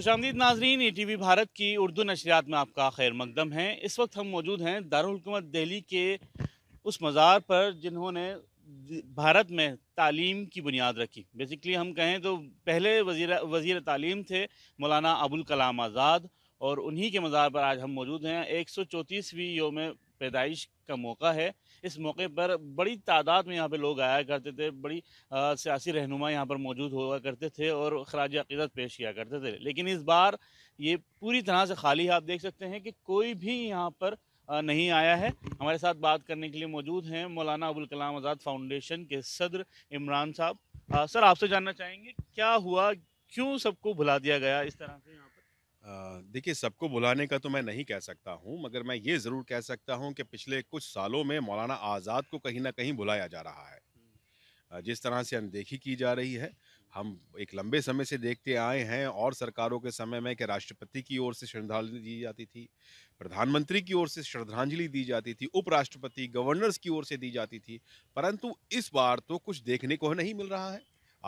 खुशामदीद नाजरीन E T V Bharat की उर्दू नशरियात में आपका खैर मकदम है इस वक्त हम मौजूद हैं दारकूमत दिल्ली के उस मज़ार पर जिन्होंने भारत में तालीम की बुनियाद रखी बेसिकली हम कहें तो पहले वजीर वजीर तालीम थे मौलाना अबुल कलाम आज़ाद और उन्हीं के मज़ार पर आज हम मौजूद हैं एक सौ चौंतीसवीं योम पैदाइश का मौका है इस मौके पर बड़ी तादाद में यहाँ पे लोग आया करते थे बड़ी सियासी रहनुमा यहाँ पर मौजूद हुआ करते थे और खराज अकीदत पेश किया करते थे लेकिन इस बार ये पूरी तरह से खाली है आप देख सकते हैं कि कोई भी यहाँ पर नहीं आया है हमारे साथ बात करने के लिए मौजूद हैं मौलाना अबुल कलाम आज़ाद फाउंडेशन के सदर इमरान साहब सर आपसे जानना चाहेंगे क्या हुआ क्यों सबको भुला दिया गया इस तरह से यहाँ देखिए सबको बुलाने का तो मैं नहीं कह सकता हूँ, मगर मैं ये ज़रूर कह सकता हूँ कि पिछले कुछ सालों में मौलाना आज़ाद को कहीं ना कहीं बुलाया जा रहा है। जिस तरह से अनदेखी की जा रही है, हम एक लंबे समय से देखते आए हैं और सरकारों के समय में कि राष्ट्रपति की ओर से श्रद्धांजलि दी जाती थी, प्रधानमंत्री की ओर से श्रद्धांजलि दी जाती थी, उपराष्ट्रपति, गवर्नर्स की ओर से दी जाती थी, परंतु इस बार तो कुछ देखने को नहीं मिल रहा है।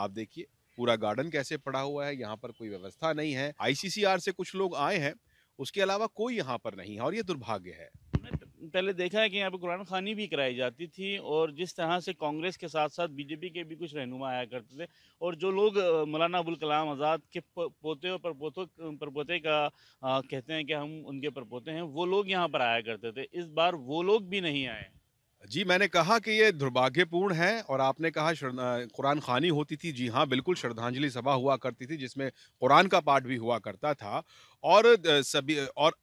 आप देखिए पूरा गार्डन कैसे पड़ा हुआ है यहाँ पर कोई व्यवस्था नहीं है आईसीसीआर से कुछ लोग आए हैं उसके अलावा कोई यहाँ पर नहीं है और ये दुर्भाग्य है पहले देखा है कि यहाँ पर कुरान खानी भी कराई जाती थी और जिस तरह से कांग्रेस के साथ साथ बीजेपी के भी कुछ रहनुमा आया करते थे और जो लोग मौलाना अबुल कलाम आज़ाद के पोते और परपोतों परपोते का आ, कहते हैं कि हम उनके परपोते हैं वो लोग यहाँ पर आया करते थे इस बार वो लोग भी नहीं आए जी मैंने कहा कि ये दुर्भाग्यपूर्ण है और आपने कहा कुरान खानी होती थी जी हाँ बिल्कुल श्रद्धांजलि सभा हुआ करती थी जिसमें कुरान का पाठ भी हुआ करता था और सभी और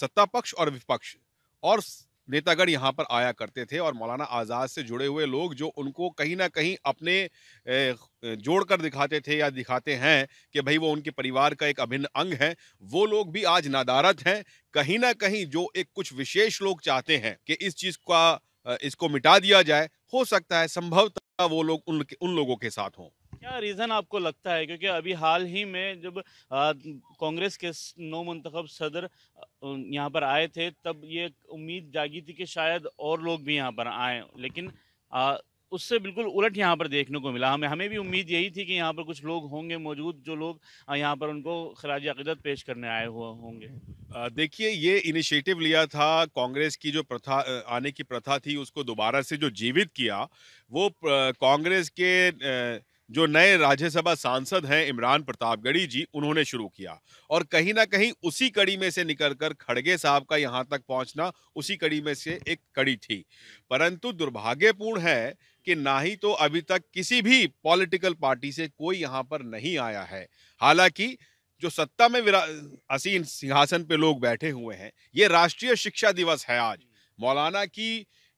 सत्ता पक्ष और विपक्ष और नेतागढ़ यहाँ पर आया करते थे और मौलाना आज़ाद से जुड़े हुए लोग जो उनको कहीं ना कहीं अपने जोड़ कर दिखाते थे या दिखाते हैं कि भाई वो उनके परिवार का एक अभिन्न अंग है वो लोग भी आज नादारत हैं कहीं ना कहीं जो एक कुछ विशेष लोग चाहते हैं कि इस चीज़ का इसको मिटा दिया जाए हो सकता है संभवतः वो लोग उन, उन लोगों के साथ हों क्या रीज़न आपको लगता है क्योंकि अभी हाल ही में जब कांग्रेस के नौ मंतखब सदर यहाँ पर आए थे तब ये उम्मीद जागी थी कि शायद और लोग भी यहाँ पर आए लेकिन आ, उससे बिल्कुल उलट यहाँ पर देखने को मिला हमें हमें भी उम्मीद यही थी कि यहाँ पर कुछ लोग होंगे मौजूद जो लोग यहाँ पर उनको खराज अकीदत पेश करने आए हुए होंगे देखिए ये इनिशिएटिव लिया था कांग्रेस की जो प्रथा आने की प्रथा थी उसको दोबारा से जो जीवित किया वो कांग्रेस के जो नए राज्यसभा सांसद हैं इमरान प्रतापगढ़ी जी उन्होंने शुरू किया और कहीं ना कहीं उसी कड़ी में से निकलकर खड़गे साहब का यहाँ तक पहुँचना उसी कड़ी में से एक कड़ी थी परंतु दुर्भाग्यपूर्ण है कि ना ही तो अभी तक किसी भी पॉलिटिकल पार्टी से कोई यहाँ पर नहीं आया है हालांकि जो सत्ता में असीन सिंहासन पे लोग बैठे हुए हैं ये राष्ट्रीय शिक्षा दिवस है आज मौलाना की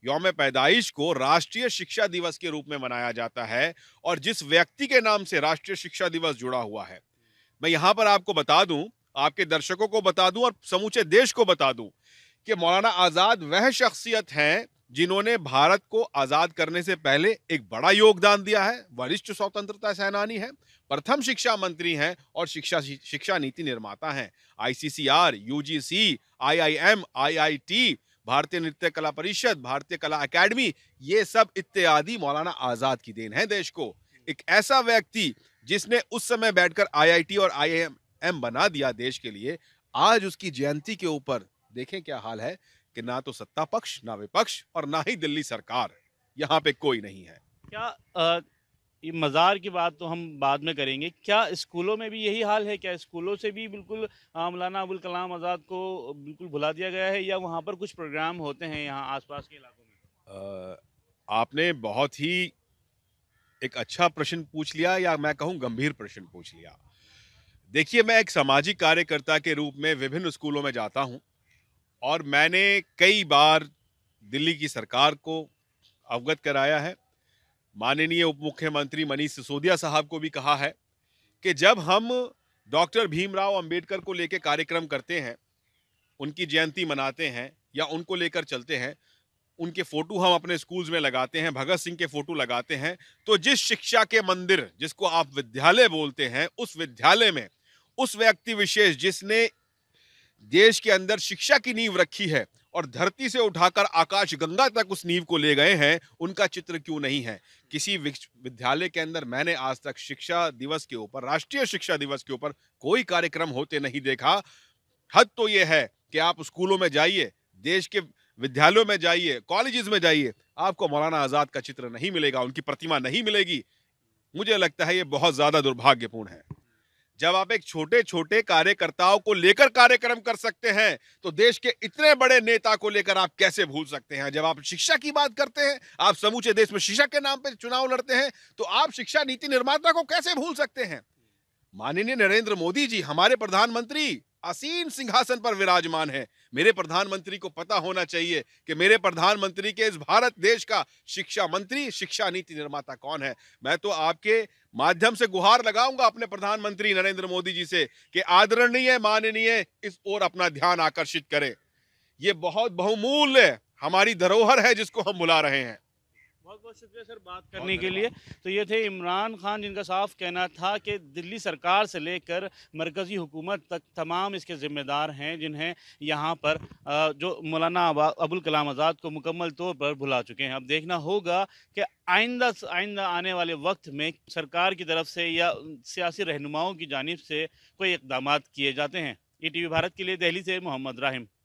योम पैदाइश को राष्ट्रीय शिक्षा दिवस के रूप में मनाया जाता है और जिस व्यक्ति के नाम से राष्ट्रीय शिक्षा दिवस जुड़ा हुआ है मैं यहाँ पर आपको बता दूं आपके दर्शकों को बता दूं और समूचे देश को बता दूं कि मौलाना आज़ाद वह शख्सियत हैं जिन्होंने भारत को आजाद करने से पहले एक बड़ा योगदान दिया है वरिष्ठ स्वतंत्रता सेनानी है प्रथम शिक्षा मंत्री हैं और शिक्षा शिक्षा नीति निर्माता हैं आईसीसीआर यूजीसी आईआईएम आईआईटी भारतीय नृत्य कला परिषद भारतीय कला एकेडमी ये सब इत्यादि मौलाना आजाद की देन है देश को एक ऐसा व्यक्ति जिसने उस समय बैठकर आईआईटी और आईआईएम बना दिया देश के लिए आज उसकी जयंती के ऊपर देखें क्या हाल है कि ना तो सत्ता पक्ष ना विपक्ष और ना ही दिल्ली सरकार यहाँ पे कोई नहीं है क्या आ, ये मज़ार की बात तो हम बाद में करेंगे क्या स्कूलों में भी यही हाल है क्या स्कूलों से भी बिल्कुल मौलाना अबुल कलाम आज़ाद को बिल्कुल भुला दिया गया है या वहाँ पर कुछ प्रोग्राम होते हैं यहाँ आसपास के इलाकों में आ, आपने बहुत ही एक अच्छा प्रश्न पूछ लिया या मैं कहूँ गंभीर प्रश्न पूछ लिया देखिए मैं एक सामाजिक कार्यकर्ता के रूप में विभिन्न स्कूलों में जाता हूँ और मैंने कई बार दिल्ली की सरकार को अवगत कराया है माननीय उप मुख्यमंत्री मनीष सिसोदिया साहब को भी कहा है कि जब हम डॉक्टर भीमराव अंबेडकर को लेकर कार्यक्रम करते हैं उनकी जयंती मनाते हैं या उनको लेकर चलते हैं उनके फ़ोटो हम अपने स्कूल्स में लगाते हैं भगत सिंह के फ़ोटो लगाते हैं तो जिस शिक्षा के मंदिर जिसको आप विद्यालय बोलते हैं उस विद्यालय में उस व्यक्ति विशेष जिसने देश के अंदर शिक्षा की नींव रखी है और धरती से उठाकर आकाश गंगा तक उस नींव को ले गए हैं उनका चित्र क्यों नहीं है किसी विद्यालय के अंदर मैंने आज तक शिक्षा दिवस के ऊपर राष्ट्रीय शिक्षा दिवस के ऊपर कोई कार्यक्रम होते नहीं देखा हद तो ये है कि आप स्कूलों में जाइए देश के विद्यालयों में जाइए कॉलेजेस में जाइए आपको मौलाना आज़ाद का चित्र नहीं मिलेगा उनकी प्रतिमा नहीं मिलेगी मुझे लगता है ये बहुत ज़्यादा दुर्भाग्यपूर्ण है जब आप एक छोटे छोटे कार्यकर्ताओं को लेकर कार्यक्रम कर सकते हैं तो देश के इतने बड़े नेता को लेकर आप कैसे भूल सकते हैं जब आप शिक्षा की बात करते हैं आप समूचे देश में शिक्षा के नाम पर चुनाव लड़ते हैं तो आप शिक्षा नीति निर्माता को कैसे भूल सकते हैं माननीय नरेंद्र मोदी जी हमारे प्रधानमंत्री असीम सिंहासन पर विराजमान है मेरे प्रधानमंत्री को पता होना चाहिए कि मेरे प्रधानमंत्री के इस भारत देश का शिक्षा मंत्री शिक्षा नीति निर्माता कौन है मैं तो आपके माध्यम से गुहार लगाऊंगा अपने प्रधानमंत्री नरेंद्र मोदी जी से कि आदरणीय माननीय इस ओर अपना ध्यान आकर्षित करें ये बहुत बहुमूल्य हमारी धरोहर है जिसको हम बुला रहे हैं बहुत बहुत शुक्रिया सर बात करने के लिए तो ये थे इमरान खान जिनका साफ कहना था कि दिल्ली सरकार से लेकर मरकज़ी हुकूमत तक तमाम इसके ज़िम्मेदार हैं जिन्हें यहाँ पर जो मौलाना अबुल कलाम आज़ाद को मुकम्मल तौर पर भुला चुके हैं अब देखना होगा कि आइंदा आइंदा आने वाले वक्त में सरकार की तरफ से या सियासी रहनुमाओं की जानब से कोई इकदाम किए जाते हैं ई टी वी भारत के लिए दहली से मोहम्मद राहिम